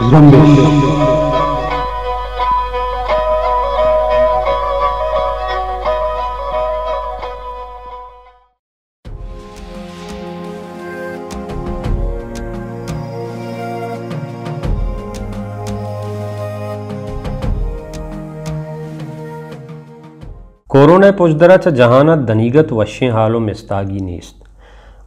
corona पुजदरा च जहानत धनीगत वशे हालो मिस्तागी नीस्त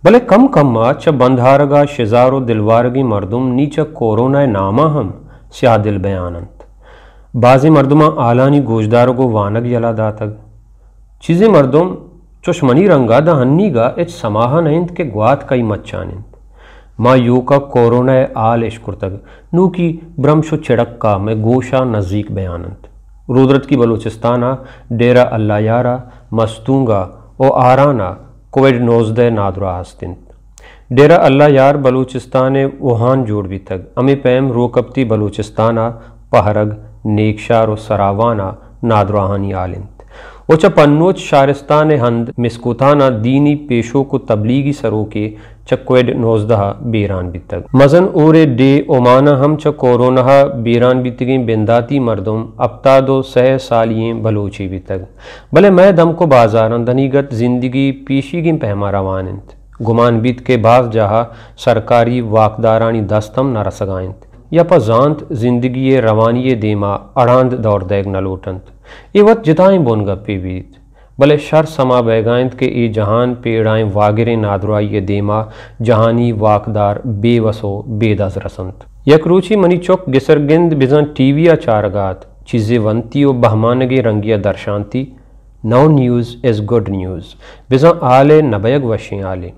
भले कम कम्मा च बंधारगा शिजारो दिलवारगी मरदुम नीच कोरोना नामा हम स्या दिल बयानंत बाज़ मरदमा आलानी गोजदारो को वानग यला दातग चीज़ें मरदुम चुश्मनी रंगा गा इच समाह नंद के ग्वात कई मच्छानिंत माँ यो का कोरोना आल इश्कुरतग नू की ब्रह्मशु छिड़क्का मैं गोशा नज़ीक बयानंत रुदरत की बलूचिस्ताना डेरा अल्लायारा मस्तूंगा ओ आराना कोविड दे नादरा आस्तिन डेरा अल्लाह यार बलूचिस्तान वुहान जोड़ भी तक अमी पैम रोकपती बलूचिस्ताना पहरग नेकशार व सरावाना नादराहानी आलिन उचा पन्नोच शारस्तान हंद मिसकुताना दीनी पेशो को तबलीगी सरो के चक्वेड नोजदहा बेरान बितग मजन और डे ओमाना हम च कोरोना बेरान बितगी बिंदाती मरदम अपता दो सह सालिये बलोची बितग भले मैं दम को बाजार धनीगत जिंदगी पीशी गिम पहमा रवानंत गुमान बीत के बाद जहा सरकारी वाकदारानी दस्तम न रसगायंत या पजांत जिंदगी रवानिय देमा अड़ांद दौर दैग न लोटंत इवत वत बोन गप्पी बीत भले शर समा बैगायंत के ई जहान पेड़ाएँ वागिरें नादुराइये ये देमा जहानी वाकदार बेवसो बेदस रसंत यकरूची मनी चौक गिसरगिंद बिजन टीविया चारगात चीज़ें वंती और बहमानगे रंगिया दर्शांति no news is good news बिजा आले नबयग वशी आले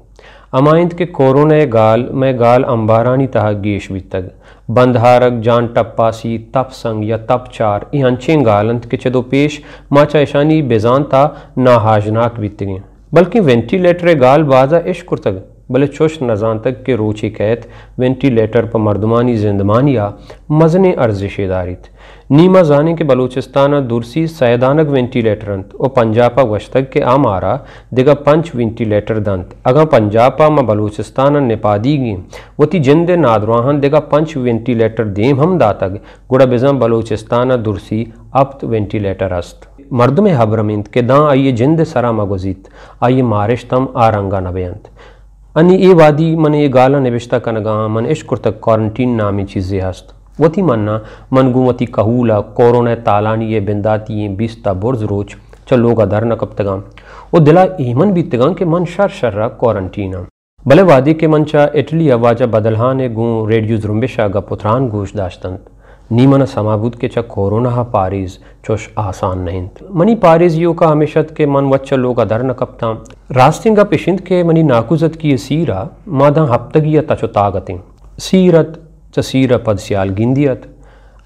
अमाइंत के कोरोना गाल मैं गाल अंबारानी तहा गेश भी तग बंधारक जान टप्पासी तपसंग या तप चार इहान गालंत के चदो पेश माचा ईशानी बेजानता नाहाजनाक बीतरी बल्कि वेंटिलेटर गाल बाजा इश्क कुर्तगा बल्कि चुश नज़ान तक के रोचे कैत वेंटिलेटर पर मर्दमानी जिंदमानिया मजन अर्जिश नीमा जाने के बलूचिस्ताना दुरसी सैदानक वेंटिलेटर अंत और पंजापा वशतक के आम आरा दिगा पंच वेंटिलेटर दंत पंजापा पंजाबा मा बलूचिस्तान निपादीगी वती जिंदे नादरवाहन दिगा पंच वेंटिलेटर देम हम दातग गुड़ा बिजम बलूचिस्ताना दुरसी अप्त वेंटिलेटर अस्त मर्द में हबरमिंद के दाँ आइए जिंद सरा मगोजीत आइए मारिश तम आरंगा नबेंत अनि ए वादी मन ए गाला नवेश्ता कनगा मन इश्क तक क्वारंटीन नामी चीज़ें हस्त वती मन्ना मन वती कहूला कोरोना तालानी ये बिंदाती ये बिस्ता बुर्ज रोच लोग आधार न कब तगा वो दिला ईमन भी तगा के मन शर शर्रा क्वारंटीना भले वादी के मन चा इटली आवाजा बदलहान गूँ रेडियो जुरुम्बेशा गा पुथरान गोश दाश्तंत नीमन समाबुद के चक कोरोना हा चोश आसान नहीं मनी पारीज यो का हमेशा के मन वच्च लोग अदर न कपता रास्तिंग पिशिंद के मनी नाकुजत की सीरा मादा हप्तगिया तचो तागते सीरत चसीर पद सियाल गिंदियत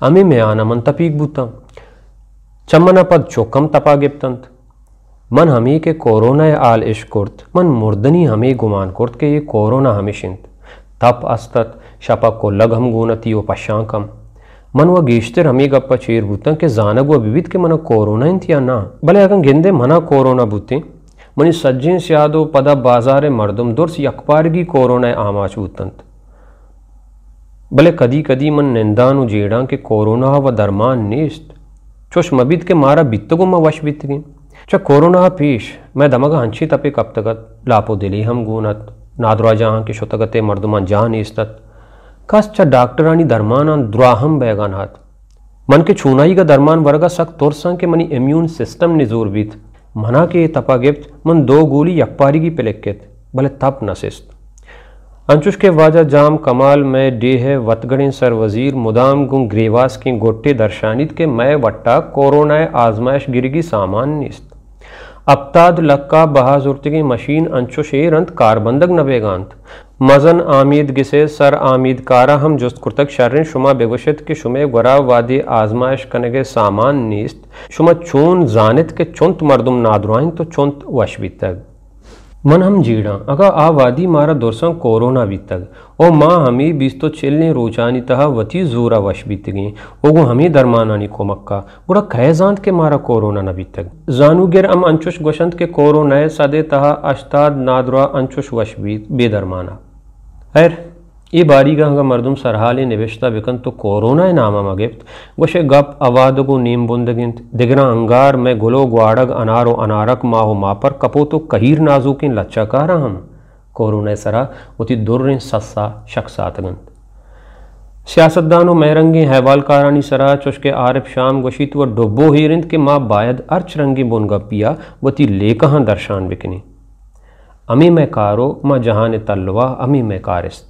अमे में आना मन तपीक बुता चमना पद चोकम तपा गिपतंत मन हमें के कोरोना आल इश कुर्त मन मुर्दनी हमें गुमान कुर्त के ये कोरोना हमेशिंत तप अस्तत शपक को लग हम ओ पशांकम मन मनवा गीश्तर हमी गप्पा चीर बुतं के जानगु विविध के मन कोरोना इन थिया ना भले अगं गेंदे मना कोरोना बुते मनी सज्जन सियादो पदा बाजारे मर्दम दुर्स यकपारगी कोरोना आमाच बुतंत भले कदी कदी मन निंदानु जेड़ा के कोरोना व धर्मान निस्त चोश मबित के मारा बित्तगो म वश बित गे च कोरोना पेश मैं दमग हंछी तपे कप तकत लापो दिली हम गुनत नादराजा के शुतगते मर्दमा जहाँ इस्तत कश्च डाक्टरानी दरमान आन द्राहम बैगानात मन के छूनाई का दरमान वर्गा सख तोर के मनी इम्यून सिस्टम ने जोर मना के तपागिप्त मन दो गोली यकपारी की पिलेक्त भले तप न सिस्त अंशुष के वाजा जाम कमाल मैं डे है वतगणे सर वजीर मुदाम गुम ग्रेवास के गोटे दर्शानित के मैं वट्टा कोरोना आजमाइश गिरगी सामान निस्त अब्ताद लक्का बहाजुर्तगी मशीन अंशो अंत कारबंदक नबेगांत मजन आमीद गिसे सर आमीद कारा हम जुस्त कुर्तक शर्रें शुमा बेगुशत के शुमे गुराव वादी आजमाइश कनगे सामान नीस्त शुमा चून जानित के चुंत मरदुम नादरुआइन तो चुंत वशबी तक मन हम जीड़ा अग वादी मारा दोरसा कोरोना बीतग ओ माँ हमी बीस तो चिल्ले रोचानी तह वती जोरा वश बीत गई ओगो दरमाना नहीं को मक्का उड़ा खैजांत के मारा कोरोना न बीतग गिर अम अंचुश गोशंत के कोरोना सदे तह अश्ताद नादरा अंचुश वश बीत बेदरमाना खैर ಈ ಬಾರಿಗ ಹಂಗ ಮರ್ದುಂ ಸರ್ಹಾಲಿ ನಿವೇಶ್ತಾ ಬಿಕಂತು ಕೊರೋನಾ ನಾಮ ಮಗಿಪ್ತ್ ವಶೆ ಗಪ್ ಅವಾದಗು ನೀಂಬುಂದಗಿಂತ್ ದಿಗರ ಅಂಗಾರ್ ಮೆ ಗುಲೋ ಗ್ವಾಡಗ್ ಅನಾರೋ ಅನಾರಕ್ ಮಾಹೋ ಮಾಪರ್ ಕಪೋತು ಕಹೀರ್ ನಾಜೂಕಿನ್ ಲಚ್ಚಕಾರ हम कोरोना सरा उति दुर्र सस्सा शख्सातगंत सियासतदानों रंगी हैवाल कारानी सरा चुस्के आरब शाम गशीत व ही रिंद के माँ बायद अर्च रंगी बुनगा पिया वती ले कहाँ दर्शान बिकनी अमी मैं कारो माँ जहान तल्लवा अमी मैं कारिस्त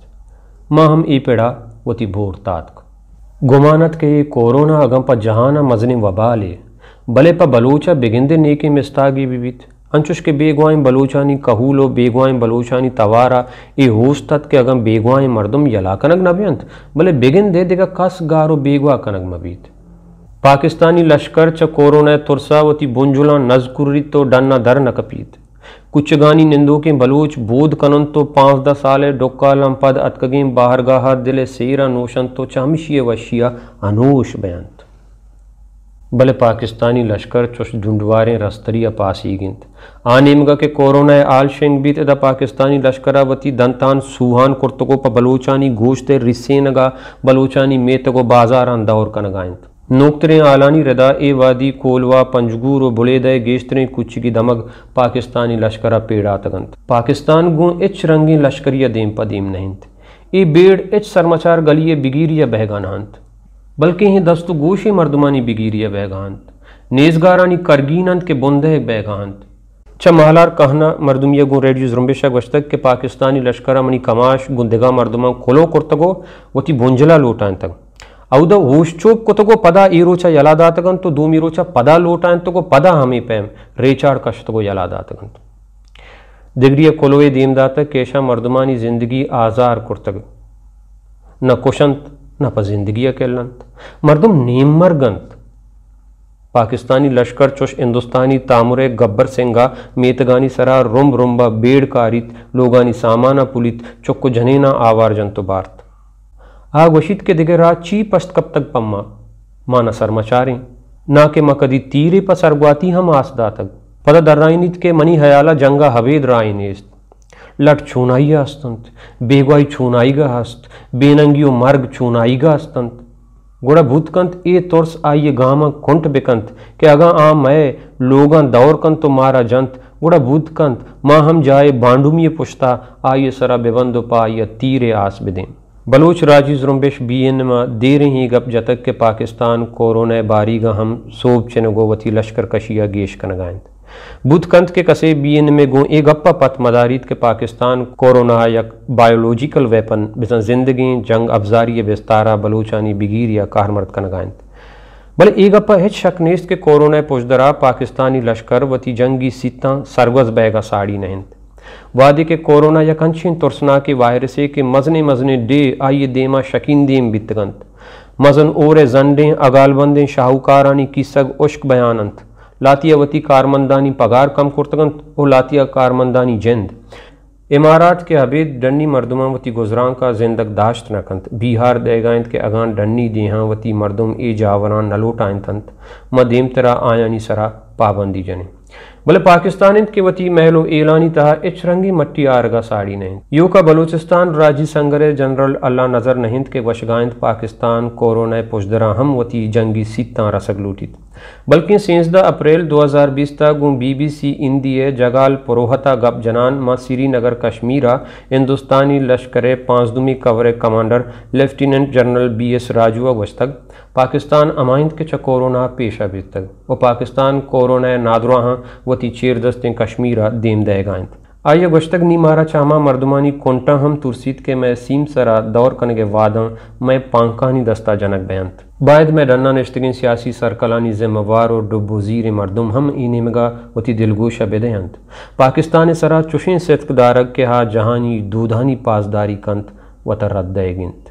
ಮಾಹಂ ಈ ಪೆಡ ಒತಿ ಭೂರ್ ತಾತ್ಕ್ के ಕೆ ಕೊರೋನಾ ಅಗಂಪ ಜಹಾನ ಮzni ವಬಾಲೆ भले प ಬಲೂಚ बिगिंदे नेके मिस्तागी ಬಿಬಿತ್ अंचुश के बेगवाएं बलूचानी कहूलो बेगवाएं बलूचानी तवारा ए होश तत् के अगम बेगवाएं मर्दम यला कनक नभ्यंत भले बिगिन दे देगा कस गारो बेगवा कनक मबीत पाकिस्तानी लश्कर च कोरोना तुरसा वती बुंजुला नजकुर्री तो डन्ना दर न कपीत कुचगानी के बलूच बोध कनन तो पाँच दस साल लम पद अतकगें बाहरगाह दिल सीरा नोशन तो चमशिय वशिया अनोश बयांत भले पाकिस्तानी लश्कर चुश झुंडवारें रस्तरी अपासी गिंत आनेमगा के कोरोना शेंग बीत अदा पाकिस्तानी लश्करा वती दंतान सुहान कुर्तको प बलोचानी गोश्ते रिसेनगा बलोचानी मेतगो बाजारान दौर कनगाइंत नोकतरें आलानी रदा ए वादी कोलवा पंजगूर और बुलेदय गेश्तरें कुछ की धमक पाकिस्तानी लश्कर पेड़ आतगंत पाकिस्तान गुण इच रंगी लश्कर देम पदीम नहिंत ए बेड़ इच सरमाचार गलिए बिगीरिया बहगानांत बल्कि ही दस्तु गोशे मर्दमानी बिगीरिया बहगांत नेजगारानी करगीनंत के बुंदह छ महलार कहना मरदुमिया गुण रेडियो जुम्बेशा गश्तक के पाकिस्तानी लश्कर मनी कमाश गुंदगा मरदमा खोलो कुर्तगो वती भुंजला लोटा तक अवद ऊश्चोप को पद ईरोच यलादातगंत धूमीरोच पद लोटांत पद हमी पैम रेचाड़ कशतगो यलादातगंत दिग्रिय कोलोवे दीनदात केशा मर्दमानी जिंदगी आजार कुर्तग न कुशंत न प जिंदगी अकेलंत मर्दुम नीमरगंत पाकिस्तानी लश्कर चुश हिंदुस्तानी तामुरे गब्बर सिंगा मेतगानी सरा रुम रुम्बा बेड़ कारित लोगानी सामाना पुलित चुक्को जनेना आवार जंतु बारत के ची कब तक पम्मा माना ಕಪ್ತಗ್ ना के मा कदी तीरे पर ತೀರೆ हम ಸರ್ಗ್ವಾತಿ ಹಮ पद ಪದ के मनी हयाला जंगा हवेद ರಾಯಿನೇಸ್ತ್ लट छूनाई हस्तंत बेगवाई गा हस्त बेनंगियो मार्ग गा हस्तंत गोड़ा भूतकंत ए तोर्स आइये गाम कुंट बेकंत के अगा आ मैं लोगा दौरकंत तो मारा जंत गोड़ा भूतकंत माँ हम जाए बांडुमिये पुछता आइये सरा बेबंदो पाइये तीरे आस बिदेन बलूच राजी जुम्बिश बी एन मा देर ही गप जतक के पाकिस्तान कोरोना बारी गहम सोब गो वती लश्कर कशिया गेश कन बुध कंत के कसे बी एन में गो ए गप्पा पत मदारित के पाकिस्तान कोरोना यक बायोलॉजिकल वेपन बिजन जिंदगी जंग अफजारी बेस्तारा बलूचानी बिगीर या कारमर्द कनगाइन भले ए गप्पा हिच शक नेस्त के कोरोना पुजदरा पाकिस्तानी लश्कर वती जंगी सीता सरगज बैगा साड़ी नहंत वादी के कोरोना यकंशिन तुरसनाकि वायरसे के मजने मजने डे आइए देमा दीम बितगंत मजन ओर जंडे अगालबंदें शाहूकारानी सग उश्क बयानंत वती कारमंदानी पगार कम कुर्तगंत और लातिया कारमंदानी जेंद इमारात के डंडी मरदुमा मरदमावती गुजरान का जिंदक दाश्त नकंत बिहार दैगायंत के अगान डन्नी देहावती मरदुम ए जावरान नलोटाइन तंत मदेम तरा आयानी सरा पाबंदी जने বলে পাকিস্তান ইন কেতি মহল ও एलानি তাহে চরঙ্গি মটি আরগা সারি নে ইউ কা বেলুচিস্তান রাজী সঙ্গরে জেনারেল আল্লাহ নজর নেহিন্দ কে وش গায়ন্দ পাকিস্তান করোনাে পুছ더라 হামவதி জঙ্গি সিতা রাসক লুটিত বালকি সিনস দা এপ্রিল 2020 তা গুম বিবিসি ইন্ডি এ জগাল পোরহতা গব জানান মাসিরি নগর কাশ্মীরা हिंदुस्तानी লশকরে 5 দুমি কভের commander lieutenant general BS Raju অবস্তক पाकिस्तान अमाइंद के कोरोना पेशा तक वो पाकिस्तान कोरोना वो वती चेर दस्तें कश्मीरा देमदय गायंत आइए गुश्तक नी मारा चामा मर्दमानी कोंटा हम तुरसीद के मैं सीम सरा दौर कन के वादा मैं पांकानी दस्ता जनक बयांत बायद में रन्ना नश्तगिन सियासी सरकलानी जिम्मेवार और डुबुजीर मरदम हम वती दिलगोश अब बेदयंत पाकिस्तान सरा चुशें सतक दारक के हा जहानी दूधानी पासदारी कंत वतर रद्द गिनत